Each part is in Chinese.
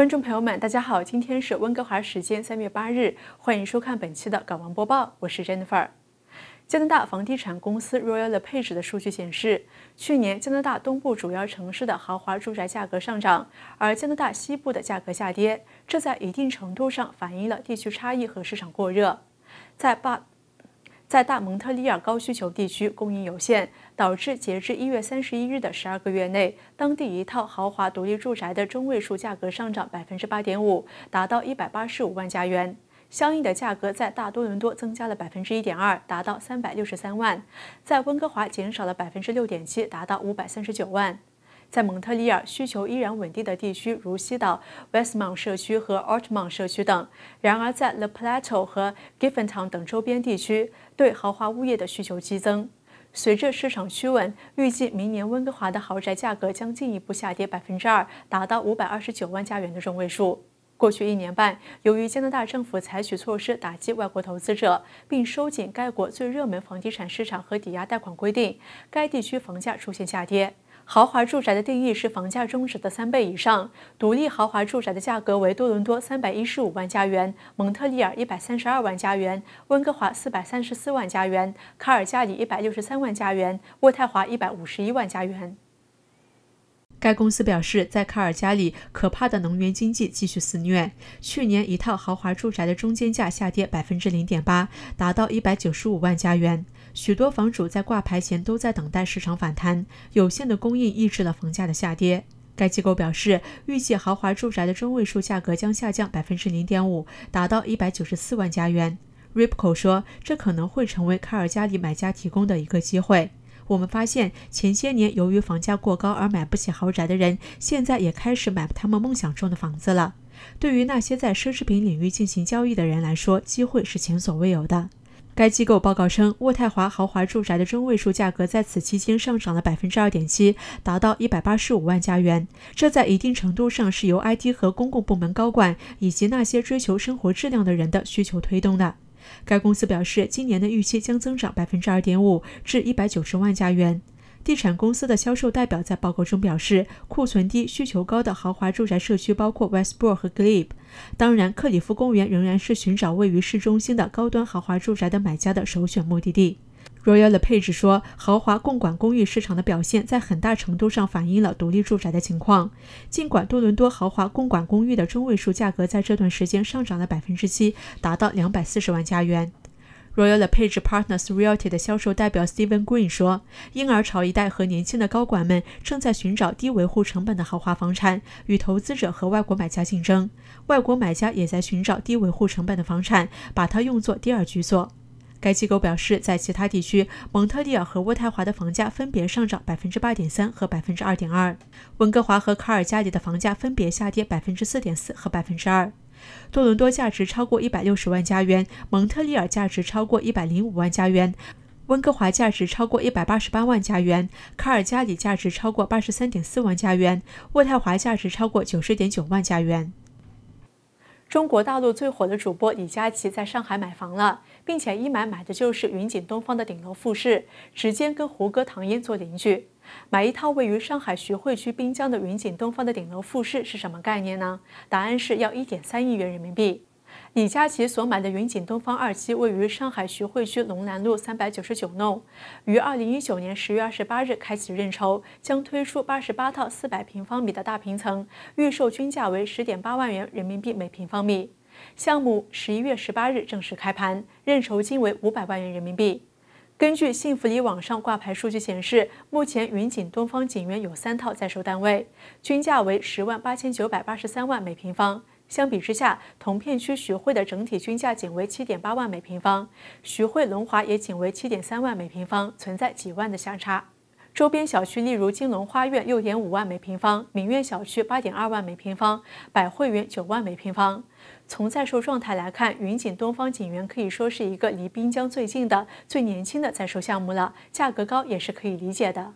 观众朋友们，大家好，今天是温哥华时间三月八日，欢迎收看本期的港王播报，我是 Jennifer。加拿大房地产公司 Royal Le Page 的数据显示，去年加拿大东部主要城市的豪华住宅价格上涨，而加拿大西部的价格下跌，这在一定程度上反映了地区差异和市场过热。在巴，在大蒙特利尔高需求地区，供应有限。导致截至一月三十一日的十二个月内，当地一套豪华独立住宅的中位数价格上涨百分之八点五，达到一百八十五万加元。相应的价格在大多伦多增加了百分之一点二，达到三百六十三万；在温哥华减少了百分之六点七，达到五百三十九万。在蒙特利尔，需求依然稳定的地区如西岛 w e s t m o n t 社区和 a l t m o n 社区等，然而在 l e p l a t e a 和 Given Town 等周边地区，对豪华物业的需求激增。随着市场趋稳，预计明年温哥华的豪宅价格将进一步下跌百分之二，达到五百二十九万加元的中位数。过去一年半，由于加拿大政府采取措施打击外国投资者，并收紧该国最热门房地产市场和抵押贷款规定，该地区房价出现下跌。豪华住宅的定义是房价中值的三倍以上。独立豪华住宅的价格为多伦多三百一十五万加元，蒙特利尔一百三十二万加元，温哥华四百三十四万加元，卡尔加里一百六十三万加元，渥太华一百五十一万加元。该公司表示，在卡尔加里，可怕的能源经济继续肆虐，去年一套豪华住宅的中间价下跌百分之零点八，达到一百九十五万加元。许多房主在挂牌前都在等待市场反弹，有限的供应抑制了房价的下跌。该机构表示，预计豪华住宅的中位数价格将下降百分之零点五，达到一百九十四万加元。r i p c o 说，这可能会成为卡尔加里买家提供的一个机会。我们发现，前些年由于房价过高而买不起豪宅的人，现在也开始买他们梦想中的房子了。对于那些在奢侈品领域进行交易的人来说，机会是前所未有的。该机构报告称，渥太华豪华住宅的中位数价格在此期间上涨了百分之二点七，达到一百八十五万加元。这在一定程度上是由 IT 和公共部门高管以及那些追求生活质量的人的需求推动的。该公司表示，今年的预期将增长百分之二点五至一百九十万加元。地产公司的销售代表在报告中表示，库存低、需求高的豪华住宅社区包括 Westboro 和 g l e b 当然，克里夫公园仍然是寻找位于市中心的高端豪华住宅的买家的首选目的地。Royal 的配置说，豪华公馆公寓市场的表现，在很大程度上反映了独立住宅的情况。尽管多伦多豪华公馆公寓的中位数价格在这段时间上涨了百分之七，达到两百四十万加元。Royal Page Partners Realty 的销售代表 Steven Green 说：“婴儿潮一代和年轻的高管们正在寻找低维护成本的豪华房产，与投资者和外国买家竞争。外国买家也在寻找低维护成本的房产，把它用作第二居所。”该机构表示，在其他地区，蒙特利尔和渥太华的房价分别上涨8.3%和2.2%，温哥华和卡尔加里的房价分别下跌4.4%和2%。多伦多价值超过一百六十万加元，蒙特利尔价值超过一百零五万加元，温哥华价值超过一百八十八万加元，卡尔加里价值超过八十三点四万加元，渥太华价值超过九十点九万加元。中国大陆最火的主播李佳琦在上海买房了，并且一买买的就是云锦东方的顶楼复式，直接跟胡歌、唐嫣做邻居。买一套位于上海徐汇区滨江的云锦东方的顶楼复式是什么概念呢？答案是要一点三亿元人民币。李佳琦所买的云锦东方二期位于上海徐汇区龙南路三百九十九弄，于二零一九年十月二十八日开启认筹，将推出八十八套四百平方米的大平层，预售均价为十点八万元人民币每平方米。项目十一月十八日正式开盘，认筹金为五百万元人民币。根据幸福里网上挂牌数据显示，目前云锦东方锦园有三套在售单位，均价为十万八千九百八十三万每平方。相比之下，同片区徐汇的整体均价仅为七点八万每平方，徐汇龙华也仅为七点三万每平方，存在几万的相差。周边小区例如金龙花苑六点五万每平方，名苑小区八点二万每平方，百汇园九万每平方。从在售状态来看，云锦东方锦园可以说是一个离滨江最近的、最年轻的在售项目了，价格高也是可以理解的。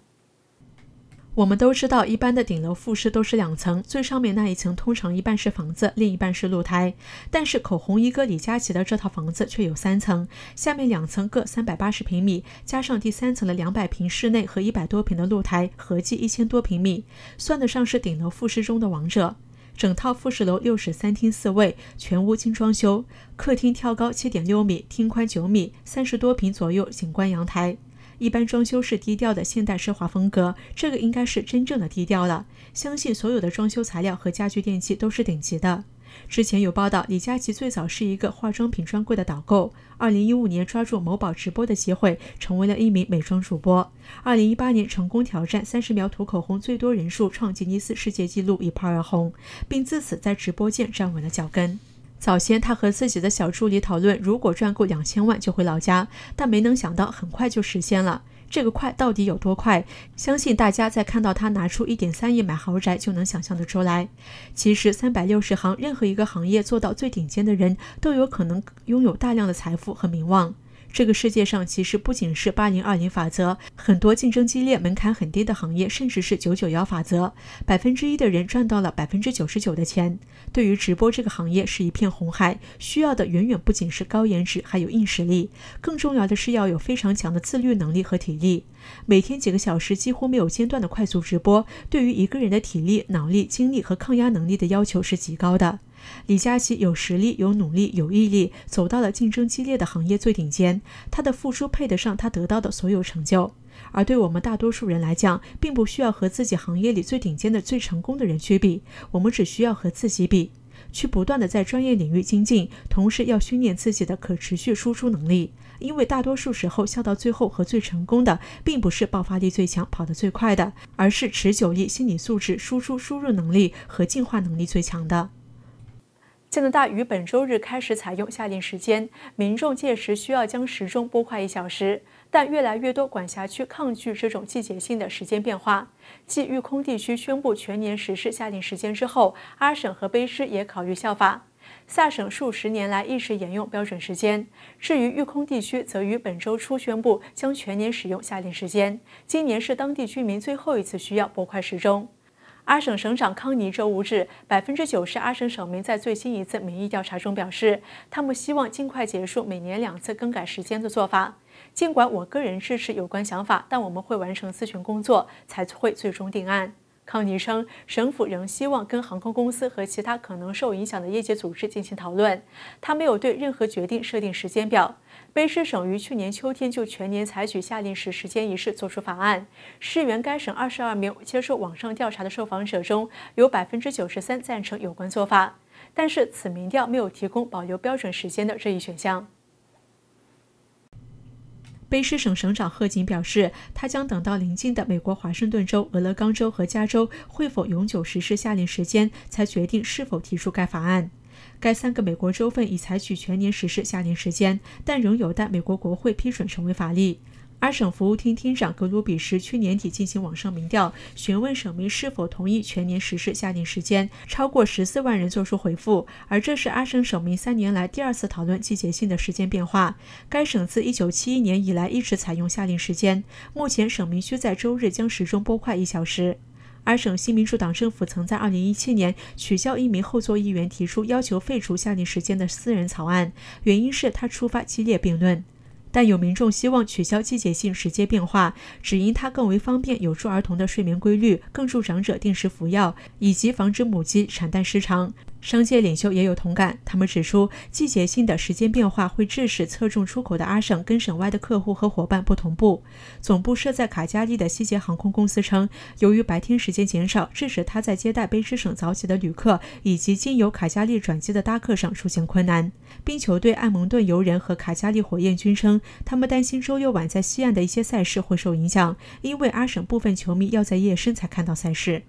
我们都知道，一般的顶楼复式都是两层，最上面那一层通常一半是房子，另一半是露台。但是口红一哥李佳琦的这套房子却有三层，下面两层各三百八十平米，加上第三层的两百平室内和一百多平的露台，合计一千多平米，算得上是顶楼复式中的王者。整套复式楼六室三厅四卫，全屋精装修，客厅挑高七点六米，厅宽九米，三十多平左右，景观阳台。一般装修是低调的现代奢华风格，这个应该是真正的低调了。相信所有的装修材料和家具电器都是顶级的。之前有报道，李佳琦最早是一个化妆品专柜的导购。二零一五年抓住某宝直播的机会，成为了一名美妆主播。二零一八年成功挑战三十秒涂口红最多人数创吉尼斯世界纪录，一炮而红，并自此在直播间站稳了脚跟。早先他和自己的小助理讨论，如果赚够两千万就回老家，但没能想到很快就实现了。这个快到底有多快？相信大家在看到他拿出一点三亿买豪宅就能想象得出来。其实，三百六十行，任何一个行业做到最顶尖的人，都有可能拥有大量的财富和名望。这个世界上其实不仅是八零二零法则，很多竞争激烈、门槛很低的行业，甚至是九九幺法则，百分之一的人赚到了百分之九十九的钱。对于直播这个行业，是一片红海，需要的远远不仅是高颜值，还有硬实力。更重要的是要有非常强的自律能力和体力。每天几个小时几乎没有间断的快速直播，对于一个人的体力、脑力、精力和抗压能力的要求是极高的。李佳琦有实力、有努力、有毅力，走到了竞争激烈的行业最顶尖。他的付出配得上他得到的所有成就。而对我们大多数人来讲，并不需要和自己行业里最顶尖的、最成功的人去比，我们只需要和自己比，去不断的在专业领域精进，同时要训练自己的可持续输出能力。因为大多数时候，笑到最后和最成功的，并不是爆发力最强、跑得最快的，而是持久力、心理素质、输出输入能力和进化能力最强的。加拿大于本周日开始采用夏令时间，民众届时需要将时钟拨快一小时。但越来越多管辖区抗拒这种季节性的时间变化。继育空地区宣布全年实施夏令时间之后，阿省和卑诗也考虑效法。萨省数十年来一直沿用标准时间。至于育空地区，则于本周初宣布将全年使用夏令时间。今年是当地居民最后一次需要拨快时钟。阿省省长康尼周五指，百分之九十阿省省民在最新一次民意调查中表示，他们希望尽快结束每年两次更改时间的做法。尽管我个人支持有关想法，但我们会完成咨询工作才会最终定案。康尼称，省府仍希望跟航空公司和其他可能受影响的业界组织进行讨论。他没有对任何决定设定时间表。卑诗省于去年秋天就全年采取下令时时间一事作出法案。市源该省二十二名接受网上调查的受访者中有百分之九十三赞成有关做法，但是此民调没有提供保留标准时间的这一选项。北师省省长贺锦表示，他将等到临近的美国华盛顿州、俄勒冈州和加州会否永久实施下令时间，才决定是否提出该法案。该三个美国州份已采取全年实施下令时间，但仍有待美国国会批准成为法律。阿省服务厅厅长格鲁比什去年底进行网上民调，询问省民是否同意全年实施下令时间，超过十四万人作出回复。而这是阿省省民三年来第二次讨论季节性的时间变化。该省自一九七一年以来一直采用下令时间，目前省民需在周日将时钟拨快一小时。阿省新民主党政府曾在二零一七年取消一名后座议员提出要求废除下令时间的私人草案，原因是他触发激烈辩论。但有民众希望取消季节性时间变化，只因它更为方便，有助儿童的睡眠规律，更助长者定时服药，以及防止母鸡产蛋失常。商界领袖也有同感，他们指出，季节性的时间变化会致使侧重出口的阿省跟省外的客户和伙伴不同步。总部设在卡加利的西捷航空公司称，由于白天时间减少，致使他在接待卑诗省早起的旅客以及经由卡加利转机的搭客上出现困难。冰球队艾蒙顿游人和卡加利火焰军称，他们担心周六晚在西岸的一些赛事会受影响，因为阿省部分球迷要在夜深才看到赛事。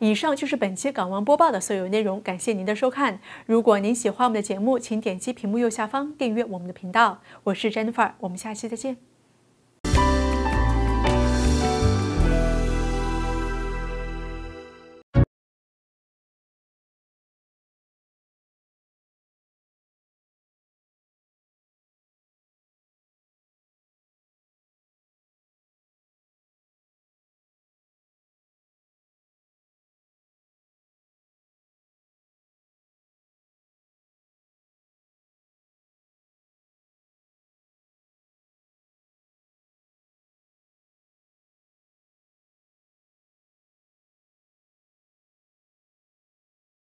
以上就是本期港湾播报的所有内容，感谢您的收看。如果您喜欢我们的节目，请点击屏幕右下方订阅我们的频道。我是 Jennifer，我们下期再见。